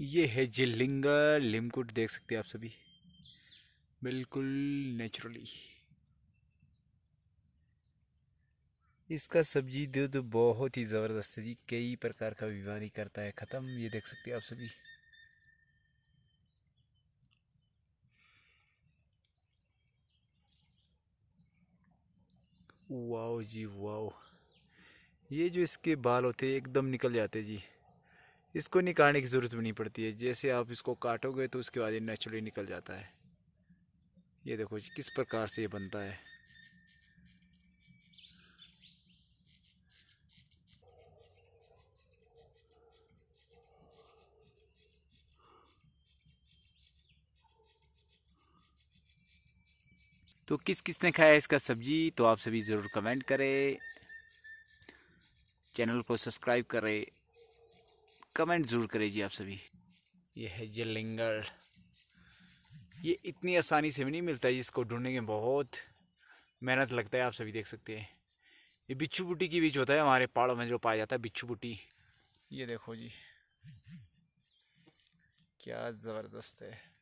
ये है जिलिंगा लिमकुट देख सकते हैं आप सभी बिल्कुल नेचुरली इसका सब्जी दूध बहुत ही ज़बरदस्त है जी कई प्रकार का बीमारी करता है ख़त्म ये देख सकते हैं आप सभी वाओ जी वाओ ये जो इसके बाल होते हैं एकदम निकल जाते जी इसको निकालने की ज़रूरत भी नहीं पड़ती है जैसे आप इसको काटोगे तो उसके बाद ये नेचुरली निकल जाता है ये देखो जी किस प्रकार से ये बनता है तो किस किसने खाया इसका सब्जी तो आप सभी ज़रूर कमेंट करें चैनल को सब्सक्राइब करें कमेंट ज़रूर करें आप सभी ये है ये ये इतनी आसानी से भी नहीं मिलता है जिसको ढूंढने में बहुत मेहनत लगता है आप सभी देख सकते हैं ये बिच्छू बूटी के बीच होता है हमारे पहाड़ों में जो पाया जाता है बिच्छू बूटी ये देखो जी क्या ज़बरदस्त है